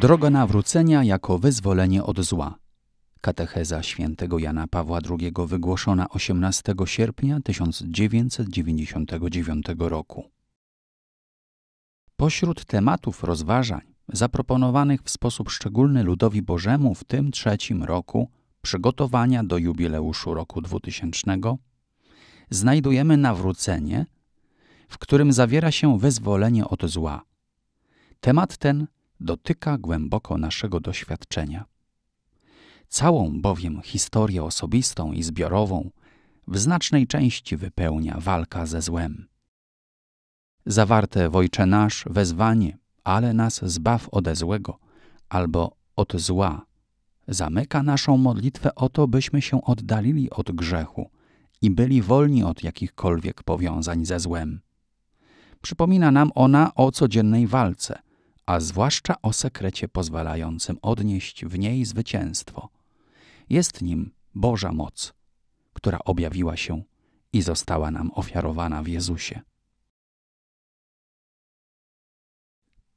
Droga nawrócenia jako wyzwolenie od zła. Katecheza świętego Jana Pawła II wygłoszona 18 sierpnia 1999 roku. Pośród tematów rozważań zaproponowanych w sposób szczególny ludowi Bożemu w tym trzecim roku przygotowania do jubileuszu roku 2000 znajdujemy nawrócenie, w którym zawiera się wyzwolenie od zła. Temat ten – dotyka głęboko naszego doświadczenia. Całą bowiem historię osobistą i zbiorową w znacznej części wypełnia walka ze złem. Zawarte w Ojcze Nasz wezwanie, ale nas zbaw ode złego albo od zła, zamyka naszą modlitwę o to, byśmy się oddalili od grzechu i byli wolni od jakichkolwiek powiązań ze złem. Przypomina nam ona o codziennej walce – a zwłaszcza o sekrecie pozwalającym odnieść w niej zwycięstwo. Jest nim Boża moc, która objawiła się i została nam ofiarowana w Jezusie.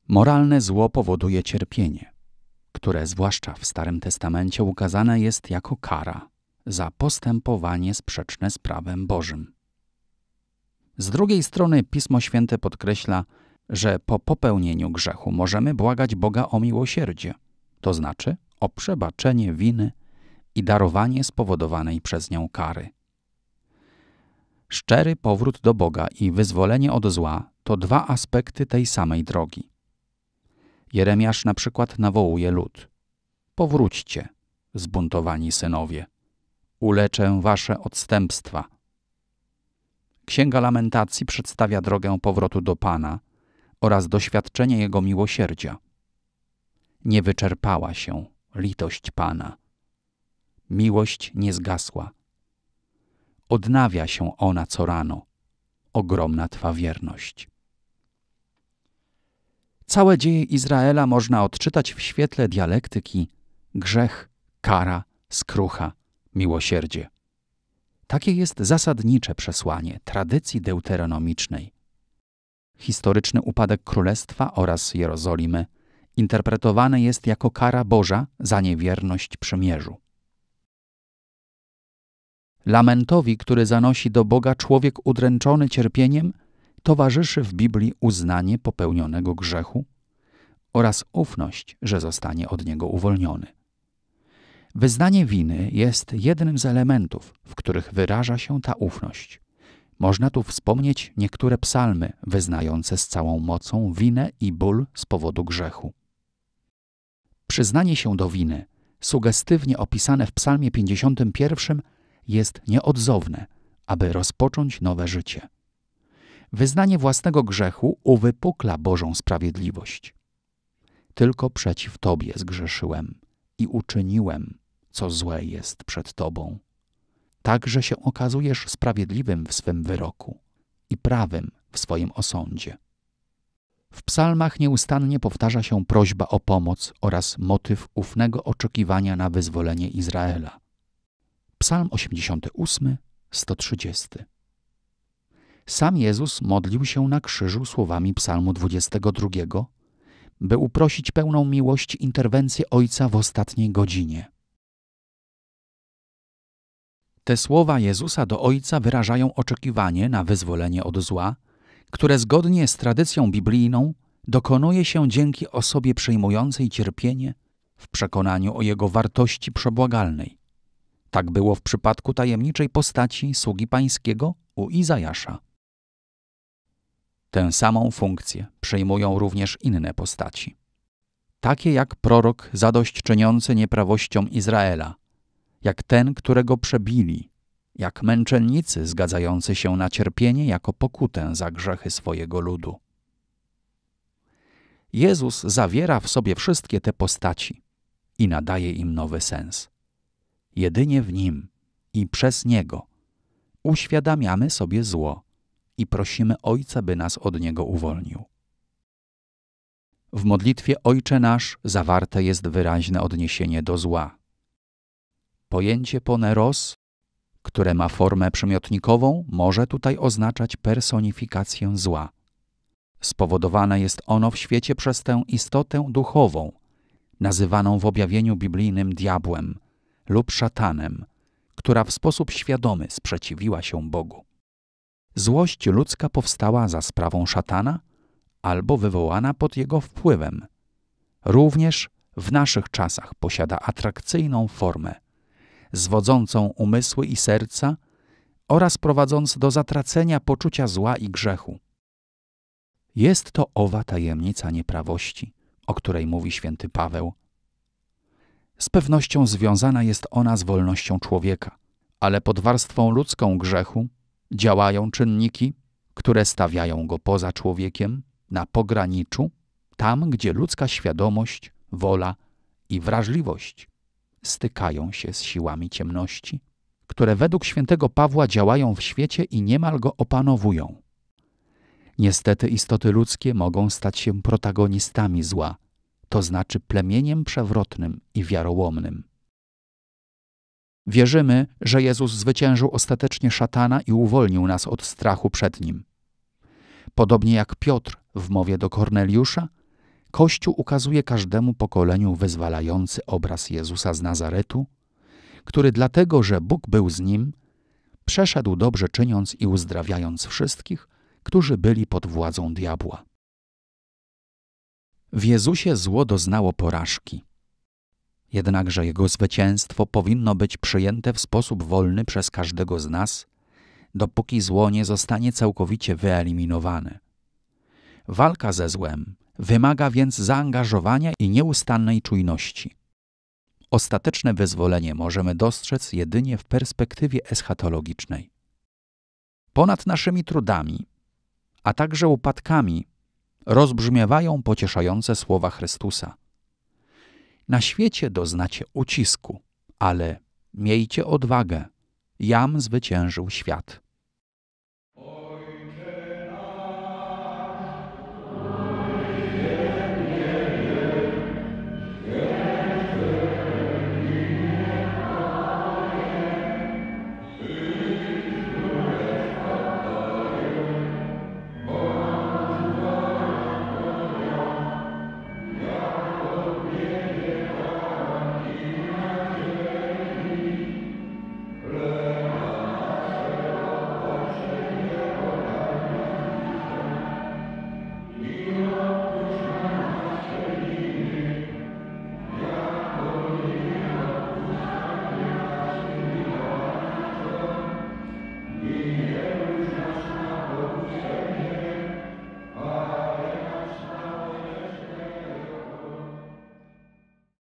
Moralne zło powoduje cierpienie, które zwłaszcza w Starym Testamencie ukazane jest jako kara za postępowanie sprzeczne z prawem Bożym. Z drugiej strony Pismo Święte podkreśla, że po popełnieniu grzechu możemy błagać Boga o miłosierdzie, to znaczy o przebaczenie winy i darowanie spowodowanej przez nią kary. Szczery powrót do Boga i wyzwolenie od zła to dwa aspekty tej samej drogi. Jeremiasz na przykład nawołuje lud: Powróćcie, zbuntowani synowie, uleczę wasze odstępstwa. Księga Lamentacji przedstawia drogę powrotu do Pana oraz doświadczenie Jego miłosierdzia. Nie wyczerpała się litość Pana. Miłość nie zgasła. Odnawia się ona co rano. Ogromna Twa wierność. Całe dzieje Izraela można odczytać w świetle dialektyki grzech, kara, skrucha, miłosierdzie. Takie jest zasadnicze przesłanie tradycji deuteronomicznej. Historyczny upadek królestwa oraz Jerozolimy interpretowany jest jako kara Boża za niewierność przymierzu. Lamentowi, który zanosi do Boga człowiek udręczony cierpieniem, towarzyszy w Biblii uznanie popełnionego grzechu oraz ufność, że zostanie od niego uwolniony. Wyznanie winy jest jednym z elementów, w których wyraża się ta ufność. Można tu wspomnieć niektóre psalmy wyznające z całą mocą winę i ból z powodu grzechu. Przyznanie się do winy, sugestywnie opisane w Psalmie 51, jest nieodzowne, aby rozpocząć nowe życie. Wyznanie własnego grzechu uwypukla Bożą sprawiedliwość. Tylko przeciw Tobie zgrzeszyłem i uczyniłem, co złe jest przed Tobą także się okazujesz sprawiedliwym w swym wyroku i prawym w swoim osądzie. W psalmach nieustannie powtarza się prośba o pomoc oraz motyw ufnego oczekiwania na wyzwolenie Izraela. Psalm 88, 130. Sam Jezus modlił się na krzyżu słowami Psalmu 22, by uprosić pełną miłość interwencję Ojca w ostatniej godzinie. Te słowa Jezusa do Ojca wyrażają oczekiwanie na wyzwolenie od zła, które zgodnie z tradycją biblijną dokonuje się dzięki osobie przejmującej cierpienie w przekonaniu o jego wartości przebłagalnej. Tak było w przypadku tajemniczej postaci sługi pańskiego u Izajasza. Tę samą funkcję przejmują również inne postaci. Takie jak prorok zadośćczyniący nieprawościom Izraela, jak ten, którego przebili, jak męczennicy zgadzający się na cierpienie jako pokutę za grzechy swojego ludu. Jezus zawiera w sobie wszystkie te postaci i nadaje im nowy sens. Jedynie w Nim i przez Niego uświadamiamy sobie zło i prosimy Ojca, by nas od niego uwolnił. W modlitwie Ojcze nasz zawarte jest wyraźne odniesienie do zła, Pojęcie poneros, które ma formę przymiotnikową, może tutaj oznaczać personifikację zła. Spowodowane jest ono w świecie przez tę istotę duchową, nazywaną w objawieniu biblijnym diabłem lub szatanem, która w sposób świadomy sprzeciwiła się Bogu. Złość ludzka powstała za sprawą szatana albo wywołana pod jego wpływem. Również w naszych czasach posiada atrakcyjną formę zwodzącą umysły i serca oraz prowadząc do zatracenia poczucia zła i grzechu. Jest to owa tajemnica nieprawości, o której mówi święty Paweł. Z pewnością związana jest ona z wolnością człowieka, ale pod warstwą ludzką grzechu działają czynniki, które stawiają go poza człowiekiem, na pograniczu, tam gdzie ludzka świadomość, wola i wrażliwość stykają się z siłami ciemności, które według świętego Pawła działają w świecie i niemal go opanowują. Niestety istoty ludzkie mogą stać się protagonistami zła, to znaczy plemieniem przewrotnym i wiarołomnym. Wierzymy, że Jezus zwyciężył ostatecznie szatana i uwolnił nas od strachu przed nim. Podobnie jak Piotr w mowie do Korneliusza, Kościół ukazuje każdemu pokoleniu wyzwalający obraz Jezusa z Nazaretu, który dlatego, że Bóg był z nim, przeszedł dobrze czyniąc i uzdrawiając wszystkich, którzy byli pod władzą diabła. W Jezusie zło doznało porażki. Jednakże jego zwycięstwo powinno być przyjęte w sposób wolny przez każdego z nas, dopóki zło nie zostanie całkowicie wyeliminowane. Walka ze złem Wymaga więc zaangażowania i nieustannej czujności. Ostateczne wyzwolenie możemy dostrzec jedynie w perspektywie eschatologicznej. Ponad naszymi trudami, a także upadkami, rozbrzmiewają pocieszające słowa Chrystusa. Na świecie doznacie ucisku, ale miejcie odwagę. Jam zwyciężył świat.